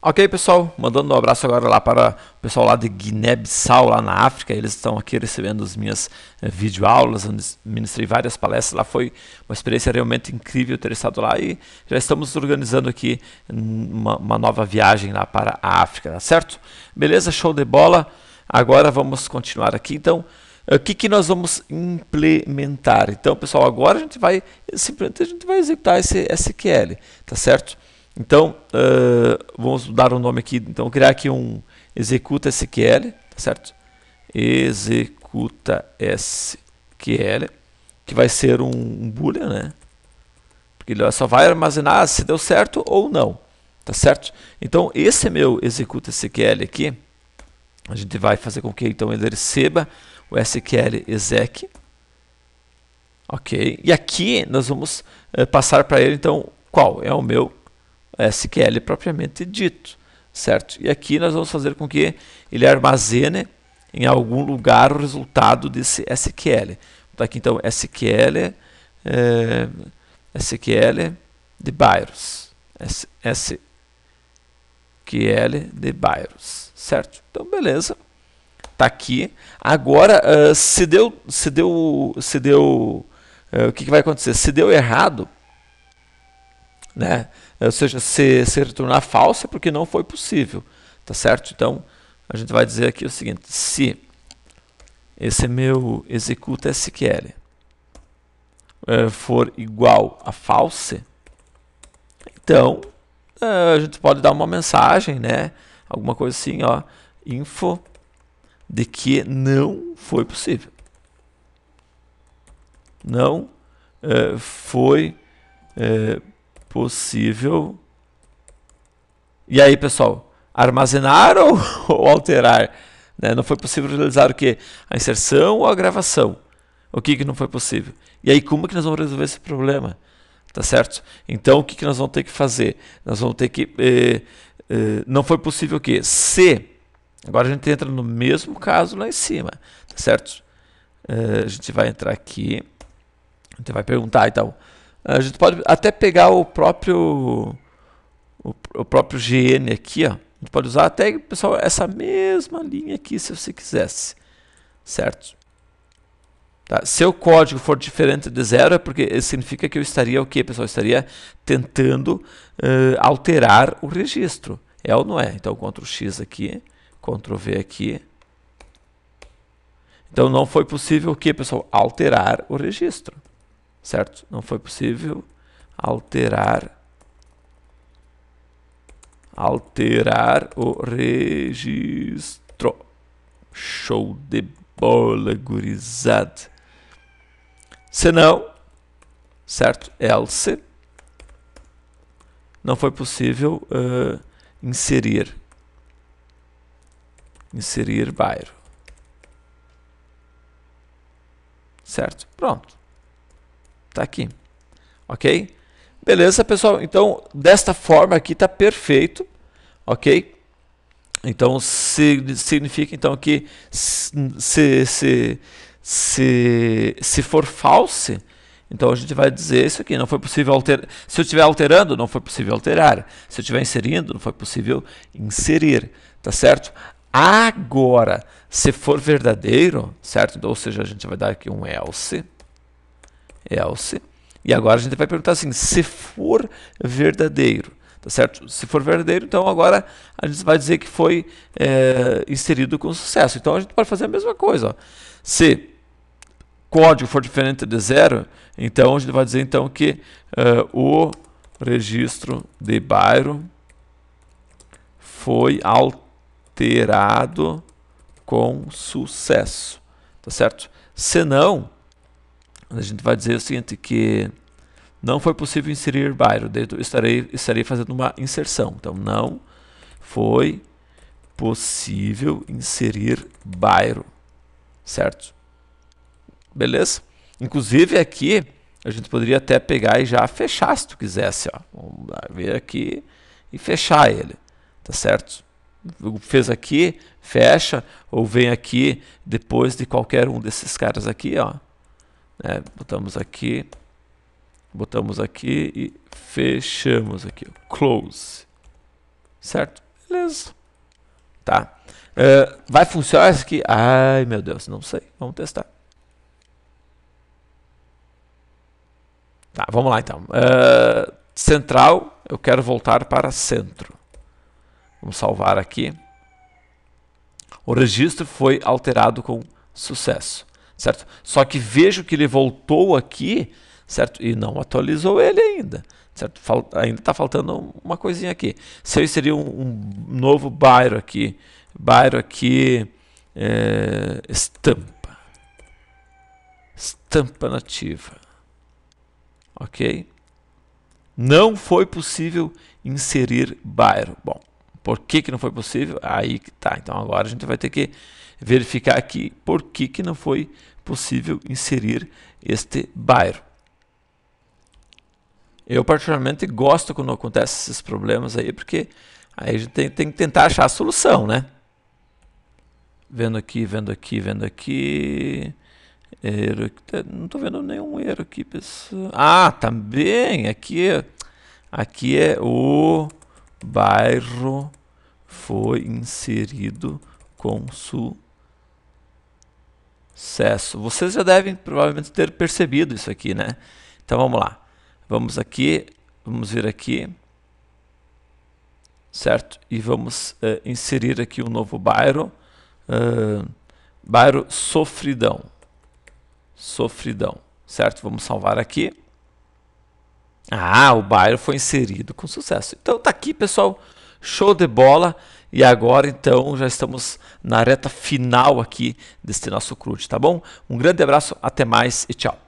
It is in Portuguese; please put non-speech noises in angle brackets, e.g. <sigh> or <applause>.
Ok, pessoal, mandando um abraço agora lá para o pessoal lá de Guiné-Bissau, lá na África. Eles estão aqui recebendo as minhas eh, videoaulas, ministrei várias palestras. Lá foi uma experiência realmente incrível ter estado lá e já estamos organizando aqui uma, uma nova viagem lá para a África, tá certo? Beleza, show de bola. Agora vamos continuar aqui. Então, eh, o que, que nós vamos implementar? Então, pessoal, agora a gente vai simplesmente a gente vai executar esse SQL, tá certo? Então, uh, vamos dar um nome aqui. Então, criar aqui um executa SQL, tá certo? Executa SQL, que vai ser um, um boolean, né? Porque ele só vai armazenar se deu certo ou não, tá certo? Então, esse é meu executa SQL aqui, a gente vai fazer com que então ele receba o SQL exec. Ok, e aqui nós vamos uh, passar para ele então qual é o meu SQL propriamente dito, certo? E aqui nós vamos fazer com que ele armazene em algum lugar o resultado desse SQL. Tá aqui então SQL é, eh, SQL de Byros, SQL de Byros, certo? Então beleza, tá aqui. Agora uh, se deu se deu se deu uh, o que, que vai acontecer? Se deu errado né? Ou seja, se, se retornar falsa é porque não foi possível, tá certo? Então, a gente vai dizer aqui o seguinte, se esse meu executa SQL eh, for igual a false, então eh, a gente pode dar uma mensagem, né? Alguma coisa assim, ó, info de que não foi possível. Não uh, foi possível possível. E aí, pessoal, armazenar ou, <laughs> ou alterar? Né? Não foi possível realizar o que? A inserção ou a gravação? O que, que não foi possível? E aí, como que nós vamos resolver esse problema? Tá certo? Então, o que, que nós vamos ter que fazer? Nós vamos ter que. Eh, eh, não foi possível o quê? Se. Agora a gente entra no mesmo caso lá em cima, tá certo? Uh, a gente vai entrar aqui. A gente vai perguntar então. A gente pode até pegar o próprio o, o próprio GN aqui, ó. A gente pode usar até, pessoal, essa mesma linha aqui se você quisesse, certo? Tá? Se o código for diferente de zero, é porque significa que eu estaria o que, pessoal? Eu estaria tentando uh, alterar o registro. É ou não é? Então, Ctrl X aqui, Ctrl V aqui. Então, não foi possível o que, pessoal? Alterar o registro certo? Não foi possível alterar alterar o registro. Show de bola, gurizada. Se não, certo? Else. Não foi possível uh, inserir. Inserir bairro. Certo? Pronto. Está aqui. Ok? Beleza, pessoal? Então, desta forma aqui está perfeito. Ok? Então, significa então que se, se, se, se for false, então a gente vai dizer isso aqui, não foi possível alterar. Se eu estiver alterando, não foi possível alterar. Se eu estiver inserindo, não foi possível inserir, tá certo? Agora, se for verdadeiro, certo? Então, ou seja, a gente vai dar aqui um else, else. E agora a gente vai perguntar assim, se for verdadeiro, tá certo? Se for verdadeiro, então agora a gente vai dizer que foi é, inserido com sucesso. Então a gente pode fazer a mesma coisa. Ó. Se código for diferente de zero, então a gente vai dizer então que uh, o registro de Byron foi alterado com sucesso, tá certo? Se não, a gente vai dizer o seguinte, que não foi possível inserir bairro, estarei, estarei fazendo uma inserção. Então, não foi possível inserir bairro, certo? Beleza? Inclusive aqui, a gente poderia até pegar e já fechar se tu quisesse, ó. Vamos ver aqui e fechar ele, tá certo? Fez aqui, fecha, ou vem aqui depois de qualquer um desses caras aqui, ó é, botamos aqui, botamos aqui e fechamos aqui, close, certo? Beleza, tá? Uh, vai funcionar isso aqui? Ai meu Deus, não sei, vamos testar. Tá, vamos lá então. Uh, central, eu quero voltar para centro. Vamos salvar aqui. O registro foi alterado com sucesso certo? Só que vejo que ele voltou aqui, certo? E não atualizou ele ainda, certo? Fal ainda está faltando uma coisinha aqui. Se eu inserir um, um, novo bairro aqui, bairro aqui, é, estampa, estampa nativa, ok? Não foi possível inserir bairro. Bom, por que, que não foi possível? Aí tá. Então agora a gente vai ter que verificar aqui por que, que não foi possível inserir este bairro. Eu particularmente gosto quando acontecem esses problemas aí, porque aí a gente tem, tem que tentar achar a solução, né? Vendo aqui, vendo aqui, vendo aqui. Erro, tá, não estou vendo nenhum erro aqui, pessoal. Ah, também. Tá aqui, aqui é o bairro foi inserido com sucesso. Vocês já devem provavelmente ter percebido isso aqui, né? Então vamos lá. Vamos aqui, vamos vir aqui, certo? E vamos uh, inserir aqui um novo bairro, uh, bairro sofridão, sofridão, certo? Vamos salvar aqui. Ah, o Bayern foi inserido com sucesso. Então tá aqui, pessoal. Show de bola. E agora então já estamos na reta final aqui deste nosso crude, tá bom? Um grande abraço, até mais e tchau.